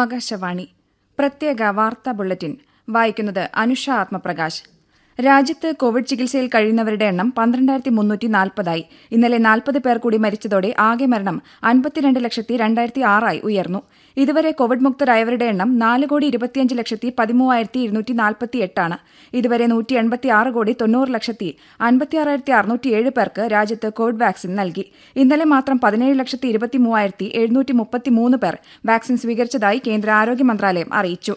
ആകാശവാണി പ്രത്യേക വാർത്താ ബുള്ളറ്റിൻ വായിക്കുന്നത് അനുഷ ആത്മപ്രകാശ് രാജ്യത്ത് കോവിഡ് ചികിത്സയിൽ കഴിയുന്നവരുടെ എണ്ണം പന്ത്രണ്ടായിരത്തി മുന്നൂറ്റി നാൽപ്പതായി ഇന്നലെ നാൽപ്പത് പേർ കൂടി മരിച്ചതോടെ ആകെ മരണം അൻപത്തിരണ്ട് ലക്ഷത്തി രണ്ടായിരത്തി ആറായി ഉയർന്നു ഇതുവരെ കോവിഡ് മുക്തരായവരുടെ എണ്ണം നാല് കോടി ഇരുപത്തിയഞ്ച് ലക്ഷത്തി പതിമൂവായിരത്തി ഇരുന്നൂറ്റി നാൽപ്പത്തി എട്ടാണ് ഇതുവരെ നൂറ്റി എൺപത്തി ആറ് കോടി തൊണ്ണൂറ് ലക്ഷത്തി അൻപത്തി ആറായിരത്തി അറുന്നൂറ്റി ഏഴ് പേർക്ക് രാജ്യത്ത് കോവിഡ് വാക്സിൻ നൽകി ഇന്നലെ മാത്രം പതിനേഴ് ലക്ഷത്തി ഇരുപത്തി മൂവായിരത്തി എഴുന്നൂറ്റി മുപ്പത്തി മൂന്ന് പേർ വാക്സിൻ സ്വീകരിച്ചതായി കേന്ദ്ര ആരോഗ്യ മന്ത്രാലയം അറിയിച്ചു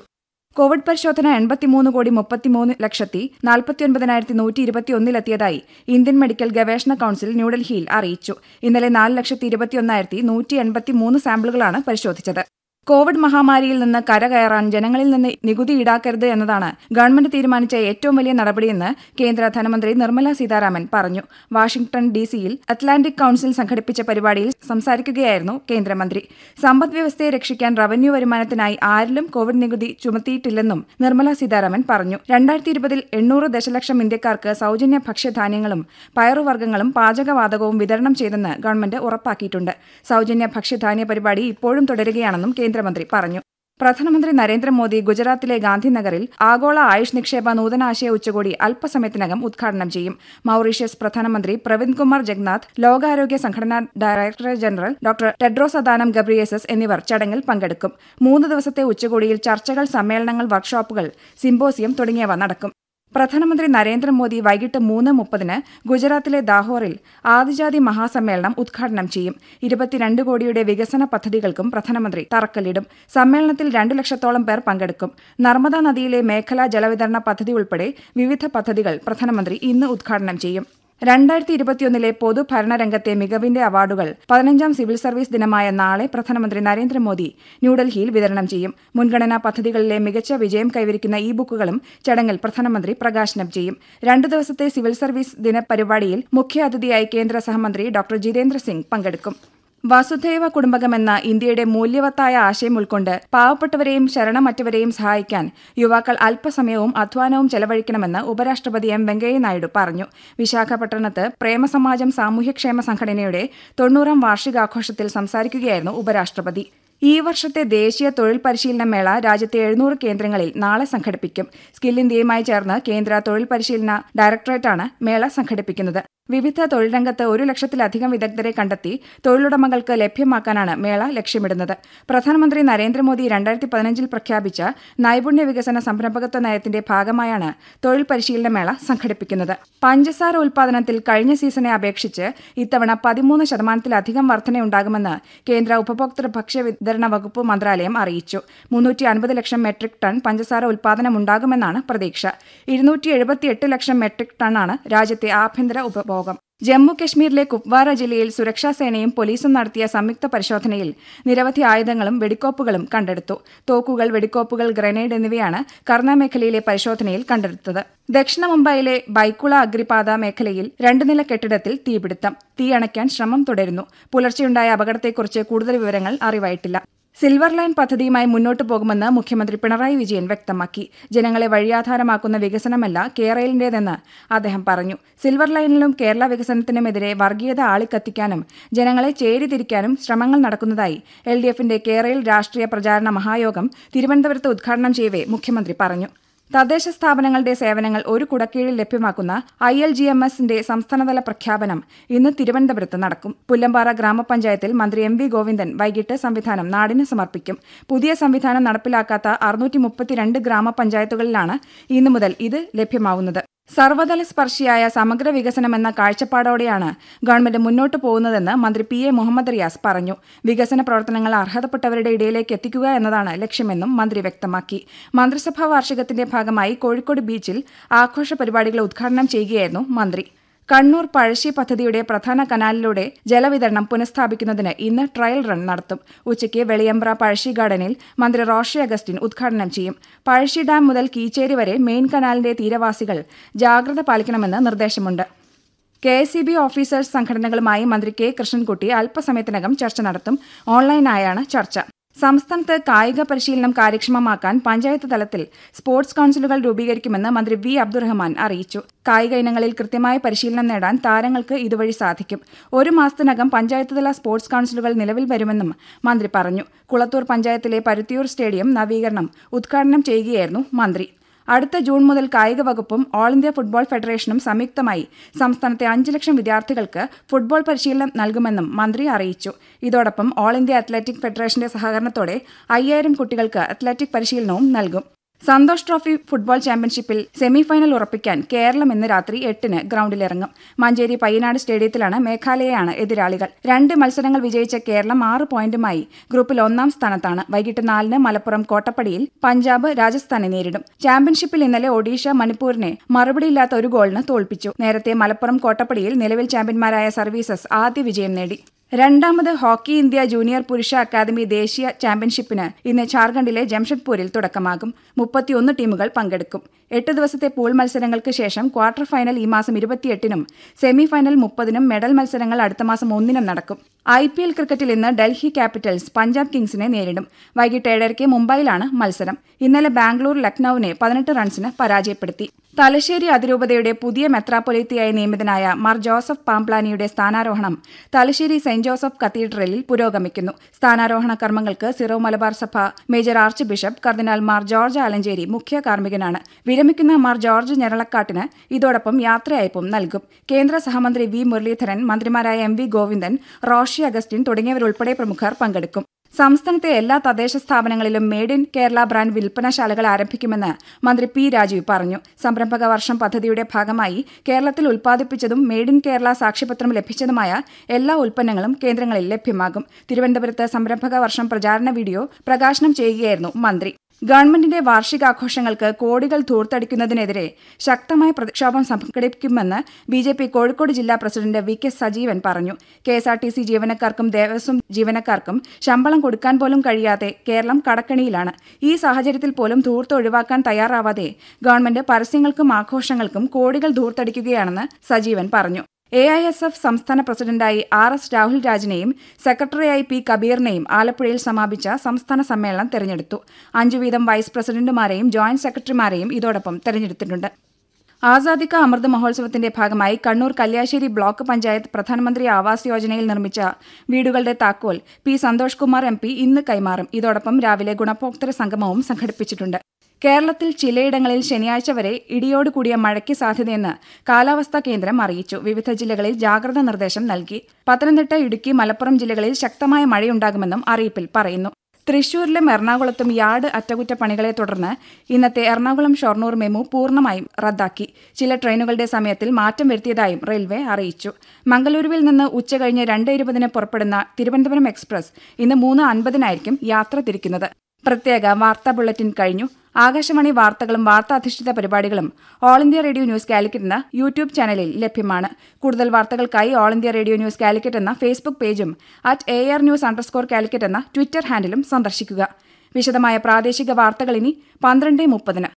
കോവിഡ് പരിശോധന എൺപത്തിമൂന്ന് കോടി മുപ്പത്തിമൂന്ന് ലക്ഷത്തി നാൽപ്പത്തിയൊൻപതിനായിരത്തി നൂറ്റി ഇരുപത്തിയൊന്നിലെത്തിയതായി ഇന്ത്യൻ മെഡിക്കൽ ഗവേഷണ കൌൺസിൽ ന്യൂഡൽഹിയിൽ അറിയിച്ചു ഇന്നലെ നാല് ലക്ഷത്തി ഇരുപത്തിയൊന്നായിരത്തി നൂറ്റി എൺപത്തിമൂന്ന് സാമ്പിളുകളാണ് പരിശോധിച്ചത് കോവിഡ് മഹാമാരിയിൽ നിന്ന് കരകയറാൻ ജനങ്ങളിൽ നിന്ന് നികുതി ഈടാക്കരുത് എന്നതാണ് ഗവൺമെന്റ് തീരുമാനിച്ച ഏറ്റവും വലിയ നടപടിയെന്ന് കേന്ദ്ര ധനമന്ത്രി നിർമ്മല സീതാരാമൻ പറഞ്ഞു വാഷിംഗ്ടൺ ഡി സിയിൽ അറ്റ്ലാന്റിക് കൌൺസിൽ സംഘടിപ്പിച്ച പരിപാടിയിൽ സംസാരിക്കുകയായിരുന്നു കേന്ദ്രമന്ത്രി സമ്പദ് വ്യവസ്ഥയെ രക്ഷിക്കാൻ റവന്യൂ വരുമാനത്തിനായി ആരിലും കോവിഡ് നികുതി ചുമത്തിയിട്ടില്ലെന്നും നിർമ്മല സീതാരാമൻ പറഞ്ഞു രണ്ടായിരത്തി ഇരുപതിൽ എണ്ണൂറ് ദശലക്ഷം ഇന്ത്യക്കാർക്ക് സൗജന്യ ഭക്ഷ്യധാന്യങ്ങളും പയറുവർഗ്ഗങ്ങളും പാചകവാതകവും വിതരണം ചെയ്തെന്ന് ഗവൺമെന്റ് ഉറപ്പാക്കിയിട്ടുണ്ട് സൗജന്യ ഭക്ഷ്യധാന്യ പരിപാടി ഇപ്പോഴും തുടരുകയാണെന്നും കേന്ദ്രമന്ത്രി പറഞ്ഞു പ്രധാനമന്ത്രി നരേന്ദ്രമോദി ഗുജറാത്തിലെ ഗാന്ധിനഗറിൽ ആഗോള ആയുഷ് നിക്ഷേപ നൂതനാശയ ഉച്ചകോടി അല്പസമയത്തിനകം ഉദ്ഘാടനം ചെയ്യും മൌറീഷ്യസ് പ്രധാനമന്ത്രി പ്രവിന്ദ് കുമാർ ജഗ്നാഥ് ലോകാരോഗ്യ സംഘടനാ director general doctor Tedros Adhanom Ghebreyesus എന്നിവർ ചടങ്ങിൽ പങ്കെടുക്കും മൂന്ന് ദിവസത്തെ ഉച്ചകോടിയിൽ ചർച്ചകൾ സമ്മേളനങ്ങൾ വർക്ക്ഷോപ്പുകൾ സിംബോസിയം തുടങ്ങിയവ നടക്കും പ്രധാനമന്ത്രി നരേന്ദ്രമോദി വൈകിട്ട് മൂന്ന് മുപ്പതിന് ഗുജറാത്തിലെ ദാഹോറിൽ ആദിജാതി മഹാസമ്മേളനം ഉദ്ഘാടനം ചെയ്യും ഇരുപത്തിരണ്ട് കോടിയുടെ വികസന പദ്ധതികൾക്കും പ്രധാനമന്ത്രി തറക്കല്ലിടും സമ്മേളനത്തിൽ രണ്ടു ലക്ഷത്തോളം പേർ പങ്കെടുക്കും നർമ്മദാ നദിയിലെ മേഖലാ ജലവിതരണ പദ്ധതി ഉൾപ്പെടെ വിവിധ പദ്ധതികൾ പ്രധാനമന്ത്രി ഇന്ന് ഉദ്ഘാടനം ചെയ്യും രണ്ടായിരത്തി ഇരുപത്തിയൊന്നിലെ പൊതുഭരണരംഗത്തെ മികവിന്റെ അവാർഡുകൾ പതിനഞ്ചാം സിവിൽ സർവീസ് ദിനമായ നാളെ പ്രധാനമന്ത്രി നരേന്ദ്രമോദി ന്യൂഡൽഹിയിൽ വിതരണം ചെയ്യും മുൻഗണനാ പദ്ധതികളിലെ മികച്ച വിജയം കൈവരിക്കുന്ന ഇ ബുക്കുകളും ചടങ്ങിൽ പ്രധാനമന്ത്രി പ്രകാശനം ചെയ്യും രണ്ടു ദിവസത്തെ സിവിൽ സർവീസ് ദിന പരിപാടിയിൽ മുഖ്യാതിഥിയായി കേന്ദ്ര സഹമന്ത്രി ഡോക്ടർ ജിതേന്ദ്ര സിംഗ് പങ്കെടുക്കും വസുധൈവ കുടുംബകമെന്ന ഇന്ത്യയുടെ മൂല്യവത്തായ ആശയം ഉൾക്കൊണ്ട് പാവപ്പെട്ടവരെയും ശരണമറ്റവരെയും സഹായിക്കാൻ യുവാക്കൾ അല്പസമയവും അധ്വാനവും ചെലവഴിക്കണമെന്ന് ഉപരാഷ്ട്രപതി എം വെങ്കയ്യ നായിഡു പറഞ്ഞു വിശാഖപട്ടണത്ത് പ്രേമസമാജം സാമൂഹ്യക്ഷേമ സംഘടനയുടെ തൊണ്ണൂറാം വാർഷികാഘോഷത്തിൽ സംസാരിക്കുകയായിരുന്നു ഉപരാഷ്ട്രപതി ഈ വർഷത്തെ ദേശീയ തൊഴിൽ പരിശീലന മേള രാജ്യത്തെ എഴുന്നൂറ് കേന്ദ്രങ്ങളിൽ നാളെ സംഘടിപ്പിക്കും സ്കിൽ ഇന്ത്യയുമായി ചേർന്ന് കേന്ദ്ര തൊഴിൽ പരിശീലന ഡയറക്ടറേറ്റാണ് മേള സംഘടിപ്പിക്കുന്നത് വിവിധ തൊഴിൽരംഗത്ത് ഒരു ലക്ഷത്തിലധികം വിദഗ്ധരെ കണ്ടെത്തി തൊഴിലുടമകൾക്ക് ലഭ്യമാക്കാനാണ് മേള ലക്ഷ്യമിടുന്നത് പ്രധാനമന്ത്രി നരേന്ദ്രമോദി രണ്ടായിരത്തി പതിനഞ്ചിൽ പ്രഖ്യാപിച്ച നൈപുണ്യ വികസന സംരംഭകത്വ നയത്തിന്റെ ഭാഗമായാണ് തൊഴിൽ പരിശീലന മേള സംഘടിപ്പിക്കുന്നത് പഞ്ചസാര ഉൽപാദനത്തിൽ കഴിഞ്ഞ സീസണെ അപേക്ഷിച്ച് ഇത്തവണ പതിമൂന്ന് ശതമാനത്തിലധികം വർധനയുണ്ടാകുമെന്ന് കേന്ദ്ര ഉപഭോക്തൃ ഭക്ഷ്യ വിതരണ വകുപ്പ് മന്ത്രാലയം അറിയിച്ചു മുന്നൂറ്റി അൻപത് ലക്ഷം മെട്രിക് ടൺ പഞ്ചസാര ഉൽപാദനമുണ്ടാകുമെന്നാണ് പ്രതീക്ഷ ഇരുന്നൂറ്റി ലക്ഷം മെട്രിക് ടണ്ണാണ് രാജ്യത്തെ ആഭ്യന്തര ഉപഭോഗം ജമ്മു കശ്മീരിലെ കുപ്വാര ജില്ലയിൽ സുരക്ഷാസേനയും പോലീസും നടത്തിയ സംയുക്ത പരിശോധനയിൽ നിരവധി ആയുധങ്ങളും വെടിക്കോപ്പുകളും കണ്ടെടുത്തു തോക്കുകൾ വെടിക്കോപ്പുകൾ ഗ്രനേഡ് എന്നിവയാണ് കർണ മേഖലയിലെ പരിശോധനയിൽ കണ്ടെടുത്തത് ദക്ഷിണ മുംബൈയിലെ ബൈക്കുള അഗ്രിപാത മേഖലയിൽ രണ്ട് നില കെട്ടിടത്തിൽ തീപിടുത്തം തീയണയ്ക്കാൻ ശ്രമം തുടരുന്നു പുലർച്ചെയുണ്ടായ അപകടത്തെക്കുറിച്ച് കൂടുതൽ വിവരങ്ങൾ അറിവായിട്ടില്ല സിൽവർ ലൈൻ പദ്ധതിയുമായി മുന്നോട്ടു പോകുമെന്ന് മുഖ്യമന്ത്രി പിണറായി വിജയൻ വ്യക്തമാക്കി ജനങ്ങളെ വഴിയാധാരമാക്കുന്ന വികസനമല്ല കേരളിന്റേതെന്ന് അദ്ദേഹം പറഞ്ഞു സിൽവർ ലൈനിലും കേരള വികസനത്തിനുമെതിരെ വർഗീയത ആളിക്കത്തിക്കാനും ജനങ്ങളെ ചേരിതിരിക്കാനും ശ്രമങ്ങൾ നടക്കുന്നതായി എൽ ഡി എഫിന്റെ രാഷ്ട്രീയ പ്രചാരണ മഹായോഗം തിരുവനന്തപുരത്ത് ഉദ്ഘാടനം ചെയ്യവേ മുഖ്യമന്ത്രി പറഞ്ഞു തദ്ദേശ സ്ഥാപനങ്ങളുടെ സേവനങ്ങൾ ഒരു കുടക്കീഴിൽ ലഭ്യമാക്കുന്ന ഐ എൽ ജി എം എസിന്റെ സംസ്ഥാനതല പ്രഖ്യാപനം ഇന്ന് തിരുവനന്തപുരത്ത് നടക്കും പുല്ലമ്പാറ ഗ്രാമപഞ്ചായത്തിൽ മന്ത്രി എം വി ഗോവിന്ദൻ വൈകിട്ട് സംവിധാനം നാടിന് സമർപ്പിക്കും പുതിയ സംവിധാനം നടപ്പിലാക്കാത്ത അറുന്നൂറ്റി മുപ്പത്തിരണ്ട് ഗ്രാമപഞ്ചായത്തുകളിലാണ് ഇന്നു മുതൽ ഇത് ലഭ്യമാവുന്നത് സർവ്വതല സ്പർശിയായ സമഗ്ര വികസനമെന്ന കാഴ്ചപ്പാടോടെയാണ് ഗവൺമെന്റ് മുന്നോട്ട് പോകുന്നതെന്ന് മന്ത്രി പി എ മുഹമ്മദ് റിയാസ് പറഞ്ഞു വികസന പ്രവർത്തനങ്ങൾ അർഹതപ്പെട്ടവരുടെ ഇടയിലേക്ക് എത്തിക്കുക എന്നതാണ് ലക്ഷ്യമെന്നും മന്ത്രി വ്യക്തമാക്കി മന്ത്രിസഭാ വാർഷികത്തിന്റെ ഭാഗമായി കോഴിക്കോട് ബീച്ചിൽ ആഘോഷ പരിപാടികൾ ഉദ്ഘാടനം ചെയ്യുകയായിരുന്നു മന്ത്രി കണ്ണൂർ പഴശ്ശി പദ്ധതിയുടെ പ്രധാന കനാലിലൂടെ ജലവിതരണം പുനഃസ്ഥാപിക്കുന്നതിന് ഇന്ന് ട്രയൽ റൺ നടത്തും ഉച്ചയ്ക്ക് വെളിയമ്പ്ര പഴശ്ശി ഗാർഡനിൽ മന്ത്രി റോഷി അഗസ്റ്റിൻ ഉദ്ഘാടനം ചെയ്യും പഴശ്ശി ഡാം മുതൽ കീച്ചേരി വരെ മെയിൻ കനാലിന്റെ തീരവാസികൾ ജാഗ്രത പാലിക്കണമെന്ന് നിർദ്ദേശമുണ്ട് K S C B officers സംഘടനകളുമായി മന്ത്രി കെ കൃഷ്ണൻകുട്ടി അല്പസമയത്തിനകം ചർച്ച നടത്തും ഓൺലൈനായാണ് ചർച്ച സംസ്ഥാനത്ത് കായിക പരിശീലനം കാര്യക്ഷമമാക്കാൻ പഞ്ചായത്ത് തലത്തിൽ സ്പോർട്സ് കൌൺസിലുകൾ രൂപീകരിക്കുമെന്ന് മന്ത്രി വി അബ്ദുറഹ്മാൻ അറിയിച്ചു കായിക ഇനങ്ങളിൽ കൃത്യമായ പരിശീലനം നേടാൻ താരങ്ങൾക്ക് ഇതുവഴി സാധിക്കും ഒരു മാസത്തിനകം തല സ്പോർട്സ് കൌൺസിലുകൾ നിലവിൽ വരുമെന്നും മന്ത്രി പറഞ്ഞു കുളത്തൂർ പഞ്ചായത്തിലെ പരുത്തിയൂർ സ്റ്റേഡിയം നവീകരണം ഉദ്ഘാടനം ചെയ്യുകയായിരുന്നു മന്ത്രി അടുത്ത ജൂൺ മുതൽ കായിക വകുപ്പും ഓൾ ഇന്ത്യ ഫുട്ബോൾ ഫെഡറേഷനും സംയുക്തമായി സംസ്ഥാനത്തെ അഞ്ച് ലക്ഷം വിദ്യാർത്ഥികൾക്ക് ഫുട്ബോൾ പരിശീലനം നൽകുമെന്നും മന്ത്രി അറിയിച്ചു ഇതോടൊപ്പം ഓൾ ഇന്ത്യ അത്ലറ്റിക് ഫെഡറേഷന്റെ സഹകരണത്തോടെ അയ്യായിരം കുട്ടികൾക്ക് അത്ലറ്റിക് പരിശീലനവും നൽകും സന്തോഷ് ട്രോഫി ഫുട്ബോൾ ചാമ്പ്യൻഷിപ്പിൽ സെമിഫൈനൽ ഉറപ്പിക്കാൻ കേരളം ഇന്ന് രാത്രി എട്ടിന് ഗ്രൌണ്ടിലിറങ്ങും മഞ്ചേരി പയ്യനാട് സ്റ്റേഡിയത്തിലാണ് മേഘാലയയാണ് എതിരാളികൾ രണ്ട് മത്സരങ്ങൾ വിജയിച്ച കേരളം ആറ് പോയിന്റുമായി ഗ്രൂപ്പിൽ ഒന്നാം സ്ഥാനത്താണ് വൈകിട്ട് നാലിന് മലപ്പുറം കോട്ടപ്പടിയിൽ പഞ്ചാബ് രാജസ്ഥാനെ നേരിടും ചാമ്പ്യൻഷിപ്പിൽ ഇന്നലെ ഒഡീഷ മണിപ്പൂരിനെ മറുപടിയില്ലാത്ത ഒരു ഗോളിന് തോൽപ്പിച്ചു നേരത്തെ മലപ്പുറം കോട്ടപ്പടിയിൽ നിലവിൽ ചാമ്പ്യന്മാരായ സർവീസസ് ആദ്യ വിജയം നേടി രണ്ടാമത് ഹോക്കി ഇന്ത്യ ജൂനിയർ പുരുഷ അക്കാദമി ദേശീയ ചാമ്പ്യൻഷിപ്പിന് ഇന്ന് ഝാർഖണ്ഡിലെ ജംഷഡ്പൂരിൽ തുടക്കമാകും മുപ്പത്തിയൊന്ന് ടീമുകൾ പങ്കെടുക്കും എട്ട് ദിവസത്തെ പൂൾ മത്സരങ്ങൾക്ക് ശേഷം ക്വാർട്ടർ ഫൈനൽ ഈ മാസം ഇരുപത്തിയെട്ടിനും സെമി ഫൈനൽ മുപ്പതിനും മെഡൽ മത്സരങ്ങൾ അടുത്ത മാസം ഒന്നിനും നടക്കും ഐ പി എൽ ക്രിക്കറ്റിൽ ഇന്ന് ഡൽഹി ക്യാപിറ്റൽസ് പഞ്ചാബ് കിങ്സിനെ നേരിടും വൈകിട്ട് ഏഴരയ്ക്ക് മുംബൈയിലാണ് മത്സരം ഇന്നലെ ബാംഗ്ലൂർ ലക്നൌവിനെ പതിനെട്ട് റൺസിന് പരാജയപ്പെടുത്തി തലശ്ശേരി അതിരൂപതയുടെ പുതിയ മെത്രാപ്പൊലീത്തയായി നിയമിതനായ മാർ ജോസഫ് പാംപ്ലാനിയുടെ സ്ഥാനാരോഹണം തലശ്ശേരി സെന്റ് ജോസഫ് കത്തീഡ്രലിൽ പുരോഗമിക്കുന്നു സ്ഥാനാരോഹണ കർമ്മങ്ങൾക്ക് സിറോ മലബാർ സഭ മേജർ ആർച്ച് ബിഷപ്പ് കർദിനാൾ മാർ ജോർജ് ആലഞ്ചേരി മുഖ്യ കാർമ്മികനാണ് വിരമിക്കുന്ന മാർ ജോർജ് ഞരളക്കാട്ടിന് ഇതോടൊപ്പം യാത്രയയപ്പും നൽകും കേന്ദ്ര സഹമന്ത്രി വി മുരളീധരൻ മന്ത്രിമാരായ M V Govindan Roshy Augustine തുടങ്ങിയവരുൾപ്പെടെ പ്രമുഖർ പങ്കെടുക്കും സംസ്ഥാനത്തെ എല്ലാ തദ്ദേശ സ്ഥാപനങ്ങളിലും മെയ്ഡ് ഇൻ കേരള ബ്രാൻഡ് വിൽപ്പനശാലകൾ ആരംഭിക്കുമെന്ന് മന്ത്രി പി രാജീവ് പറഞ്ഞു സംരംഭക വർഷം പദ്ധതിയുടെ ഭാഗമായി കേരളത്തിൽ ഉൽപ്പാദിപ്പിച്ചതും മെയ്ഡ് ഇൻ കേരള സാക്ഷ്യപത്രം ലഭിച്ചതുമായ എല്ലാ ഉൽപ്പന്നങ്ങളും കേന്ദ്രങ്ങളിൽ ലഭ്യമാകും തിരുവനന്തപുരത്ത് സംരംഭക വർഷം പ്രചാരണ വീഡിയോ പ്രകാശനം ചെയ്യുകയായിരുന്നു മന്ത്രി ഗവൺമെന്റിന്റെ വാർഷികാഘോഷങ്ങൾക്ക് കോടികൾ ധൂർത്തടിക്കുന്നതിനെതിരെ ശക്തമായ പ്രതിക്ഷോഭം സംഘടിപ്പിക്കുമെന്ന് ബി ജെ പി കോഴിക്കോട് ജില്ലാ പ്രസിഡന്റ് വി കെ സജീവൻ പറഞ്ഞു K S R T C ജീവനക്കാർക്കും ദേവസ്വം ജീവനക്കാർക്കും ശമ്പളം കൊടുക്കാൻ പോലും കഴിയാതെ കേരളം കടക്കണിയിലാണ് ഈ സാഹചര്യത്തിൽ പോലും ധൂർത്ത് ഒഴിവാക്കാൻ തയ്യാറാവാതെ ഗവൺമെന്റ് പരസ്യങ്ങൾക്കും ആഘോഷങ്ങൾക്കും കോടികൾ ധൂർത്തടിക്കുകയാണെന്ന് സജീവൻ പറഞ്ഞു എ ഐ എസ് എഫ് സംസ്ഥാന പ്രസിഡന്റായി ആർ എസ് രാഹുൽ രാജിനെയും സെക്രട്ടറിയായി പി കബീറിനെയും ആലപ്പുഴയിൽ സമാപിച്ച സംസ്ഥാന സമ്മേളനം തെരഞ്ഞെടുത്തു അഞ്ചു വീതം വൈസ് പ്രസിഡന്റുമാരെയും ജോയിന്റ് സെക്രട്ടറിമാരെയും ഇതോടൊപ്പം തെരഞ്ഞെടുത്തിട്ടുണ്ട് ആസാദിക്ക അമൃത് മഹോത്സവത്തിന്റെ ഭാഗമായി കണ്ണൂർ കല്യാശ്ശേരി ബ്ലോക്ക് പഞ്ചായത്ത് പ്രധാനമന്ത്രി ആവാസ് യോജനയിൽ നിർമ്മിച്ച വീടുകളുടെ താക്കോൽ P Santhosh Kumar M P ഇന്ന് കൈമാറും ഇതോടൊപ്പം രാവിലെ ഗുണഭോക്തൃ സംഗമവും സംഘടിപ്പിച്ചിട്ടുണ്ട് കേരളത്തിൽ ചിലയിടങ്ങളിൽ ശനിയാഴ്ച വരെ ഇടിയോട് കൂടിയ മഴയ്ക്ക് സാധ്യതയെന്ന് കാലാവസ്ഥാ കേന്ദ്രം അറിയിച്ചു വിവിധ ജില്ലകളിൽ ജാഗ്രതാ നിർദ്ദേശം നൽകി പത്തനംതിട്ട ഇടുക്കി മലപ്പുറം ജില്ലകളിൽ ശക്തമായ മഴയുണ്ടാകുമെന്നും അറിയിപ്പിൽ പറയുന്നു തൃശൂരിലും എറണാകുളത്തും യാർഡ് അറ്റകുറ്റപ്പണികളെ തുടർന്ന് ഇന്നത്തെ എറണാകുളം ഷൊർണൂർ മെമു പൂർണ്ണമായും റദ്ദാക്കി ചില ട്രെയിനുകളുടെ സമയത്തിൽ മാറ്റം വരുത്തിയതായും റെയിൽവേ അറിയിച്ചു മംഗലൂരുവിൽ നിന്ന് ഉച്ചകഴിഞ്ഞ് രണ്ട് ഇരുപതിന് പുറപ്പെടുന്ന തിരുവനന്തപുരം എക്സ്പ്രസ് ഇന്ന് മൂന്ന് അൻപതിനായിരിക്കും യാത്ര തിരിക്കുന്നത് പ്രത്യേക വാർത്താ ബുള്ളറ്റിൻ കഴിഞ്ഞു ആകാശവാണി വാർത്തകളും വാർത്താധിഷ്ഠിത പരിപാടികളും all India radio news Calicut എന്ന യൂട്യൂബ് ചാനലിൽ ലഭ്യമാണ് കൂടുതൽ വാർത്തകൾക്കായി all India radio news Calicut എന്ന ഫേസ്ബുക്ക് പേജും at A R news underscore Calicut എന്ന ട്വിറ്റർ ഹാൻഡിലും സന്ദർശിക്കുക വിശദമായ പ്രാദേശിക വാർത്തകൾ ഇനി പന്ത്രണ്ട് മുപ്പതിന്